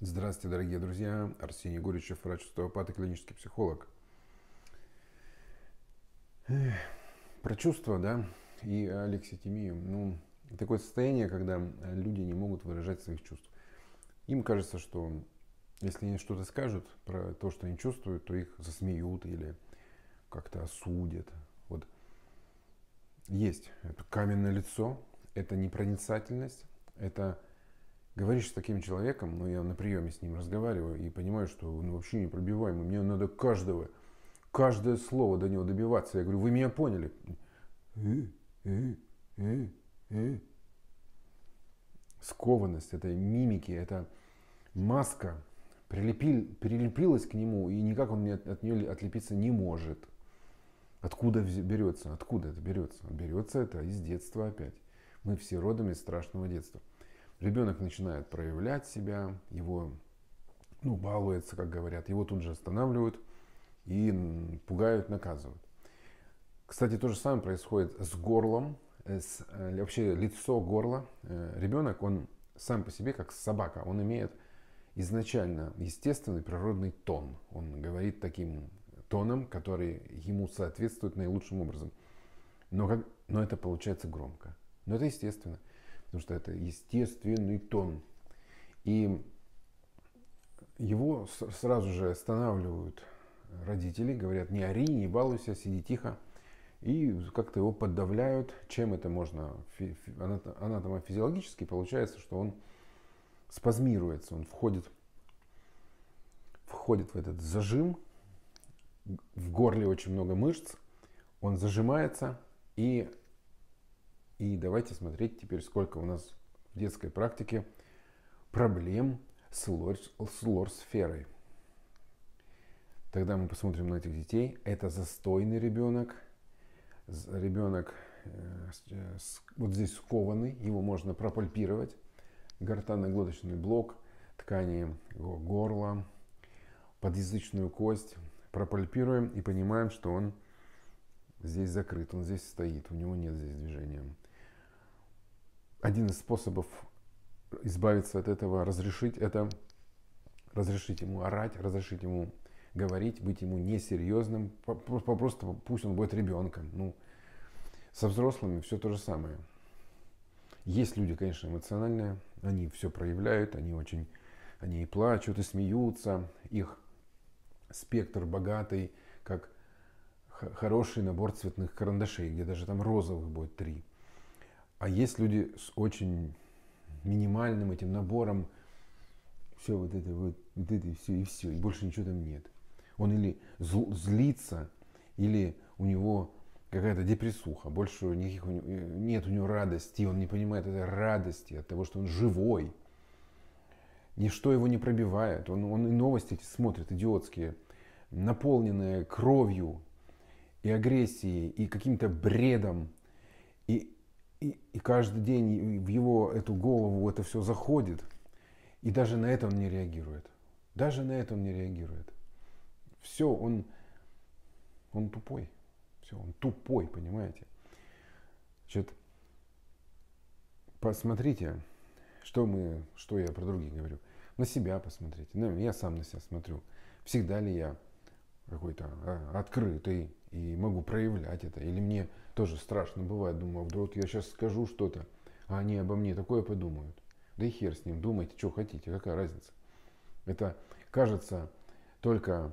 Здравствуйте, дорогие друзья. Арсений Горичев, врач-остеопат и клинический психолог. про чувства, да, и алекситимию. Ну, такое состояние, когда люди не могут выражать своих чувств. Им кажется, что если они что-то скажут про то, что они чувствуют, то их засмеют или как-то осудят. Вот есть это каменное лицо, это непроницательность, это Говоришь с таким человеком, ну я на приеме с ним разговариваю и понимаю, что он вообще непробиваемый. Мне надо каждого, каждое слово до него добиваться. Я говорю, вы меня поняли. Скованность этой мимики, эта маска прилепил, прилепилась к нему, и никак он от, от нее отлепиться не может. Откуда берется? Откуда это берется? Берется это из детства опять. Мы все родом из страшного детства. Ребенок начинает проявлять себя, его ну, балуется, как говорят, его тут же останавливают и пугают, наказывают. Кстати, то же самое происходит с горлом, э, с, э, вообще лицо, горла. Э, Ребенок, он сам по себе как собака, он имеет изначально естественный природный тон. Он говорит таким тоном, который ему соответствует наилучшим образом. Но, как, но это получается громко. Но это естественно потому что это естественный тон. И его сразу же останавливают родители, говорят, не ори, не балуйся, сиди тихо. И как-то его подавляют. Чем это можно? Анатомофизиологически получается, что он спазмируется, он входит, входит в этот зажим. В горле очень много мышц, он зажимается, и и давайте смотреть теперь, сколько у нас в детской практике проблем с, лор, сферой Тогда мы посмотрим на этих детей. Это застойный ребенок, ребенок э, вот здесь скованный, его можно пропальпировать, гортанно-глоточный блок, ткани горла, подъязычную кость. Пропальпируем и понимаем, что он здесь закрыт, он здесь стоит, у него нет здесь движения один из способов избавиться от этого, разрешить это, разрешить ему орать, разрешить ему говорить, быть ему несерьезным, просто пусть он будет ребенком. Ну, со взрослыми все то же самое. Есть люди, конечно, эмоциональные, они все проявляют, они очень, они и плачут, и смеются, их спектр богатый, как хороший набор цветных карандашей, где даже там розовых будет три – а есть люди с очень минимальным этим набором, все вот это вот, вот это и все, и все, и больше ничего там нет. Он или злится, или у него какая-то депрессуха, больше никаких у него, э, нет у него радости, он не понимает этой радости от того, что он живой. Ничто его не пробивает, он, он и новости эти смотрит идиотские, наполненные кровью и агрессией, и каким-то бредом, и и, и каждый день в его эту голову это все заходит, и даже на это он не реагирует. Даже на это он не реагирует. Все, он, он тупой. Все, он тупой, понимаете? Значит, посмотрите, что мы, что я про других говорю. На себя посмотрите. Ну, я сам на себя смотрю. Всегда ли я какой-то а, открытый, и могу проявлять это. Или мне тоже страшно бывает, думаю, «А вдруг я сейчас скажу что-то, а они обо мне такое подумают. Да и хер с ним, думайте, что хотите, какая разница. Это кажется только,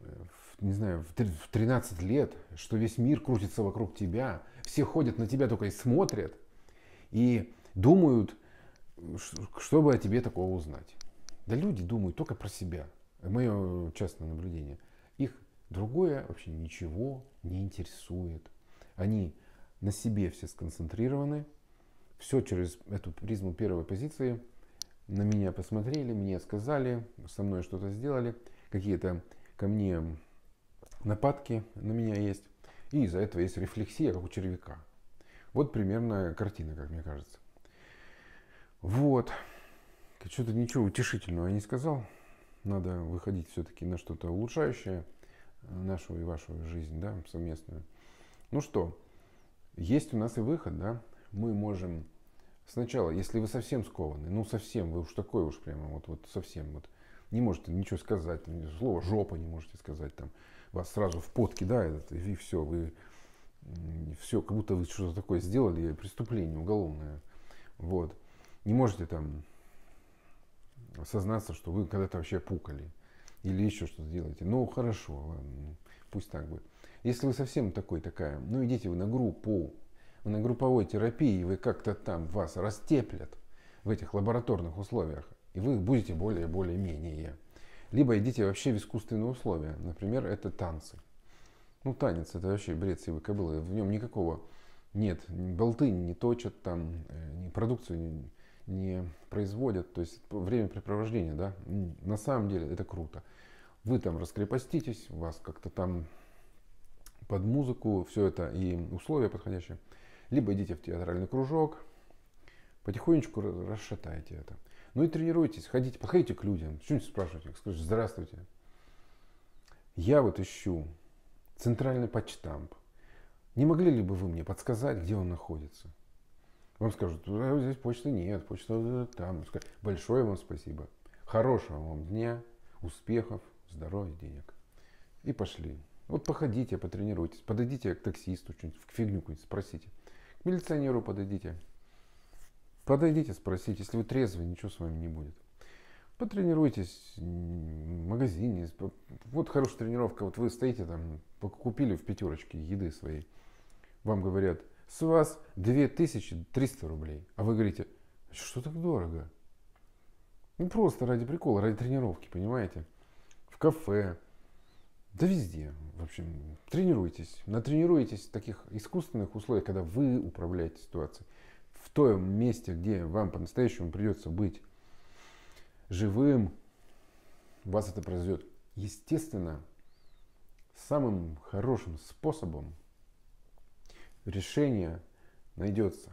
э, в, не знаю, в 13 лет, что весь мир крутится вокруг тебя, все ходят на тебя только и смотрят, и думают, чтобы о тебе такого узнать. Да люди думают только про себя. Мое частное наблюдение. Их Другое вообще ничего не интересует. Они на себе все сконцентрированы. Все через эту призму первой позиции. На меня посмотрели, мне сказали, со мной что-то сделали. Какие-то ко мне нападки на меня есть. И из-за этого есть рефлексия, как у червяка. Вот примерно картина, как мне кажется. Вот. Что-то ничего утешительного я не сказал. Надо выходить все-таки на что-то улучшающее нашу и вашу жизнь, да, совместную. Ну что, есть у нас и выход, да, мы можем сначала, если вы совсем скованы, ну совсем, вы уж такой уж прямо вот, вот совсем вот, не можете ничего сказать, слово жопа не можете сказать там, вас сразу в потки, да, этот, и все, вы все, как будто вы что-то такое сделали, преступление уголовное, вот. Не можете там сознаться, что вы когда-то вообще пукали или еще что-то делаете. Ну, хорошо, ну, пусть так будет. Если вы совсем такой такая, ну идите вы на группу, на групповой терапии, и вы как-то там вас растеплят в этих лабораторных условиях, и вы будете более-более-менее. Либо идите вообще в искусственные условия, например, это танцы. Ну, танец это вообще бред сивой кобылы, в нем никакого нет, болты не точат там, э, продукцию не производят, то есть времяпрепровождение, да, на самом деле это круто. Вы там раскрепоститесь, вас как-то там под музыку, все это и условия подходящие. Либо идите в театральный кружок, потихонечку расшатайте это. Ну и тренируйтесь, ходите, походите к людям, что-нибудь спрашивайте, скажите, здравствуйте. Я вот ищу центральный почтамп. Не могли ли бы вы мне подсказать, где он находится? Вам скажут, «Ну, а здесь почты нет, почта э, там. Большое вам спасибо. Хорошего вам дня, успехов, здоровья, денег. И пошли. Вот походите, потренируйтесь, подойдите к таксисту, что-нибудь, к фигню какую-нибудь спросите. К милиционеру подойдите. Подойдите, спросите. Если вы трезвы, ничего с вами не будет. Потренируйтесь в магазине. Вот хорошая тренировка. Вот вы стоите там, купили в пятерочке еды своей. Вам говорят – с вас 2300 рублей. А вы говорите, что так дорого? Ну просто ради прикола, ради тренировки, понимаете? В кафе, да везде. В общем, тренируйтесь. Натренируйтесь в таких искусственных условиях, когда вы управляете ситуацией. В том месте, где вам по-настоящему придется быть живым, вас это произойдет. Естественно, самым хорошим способом решение найдется.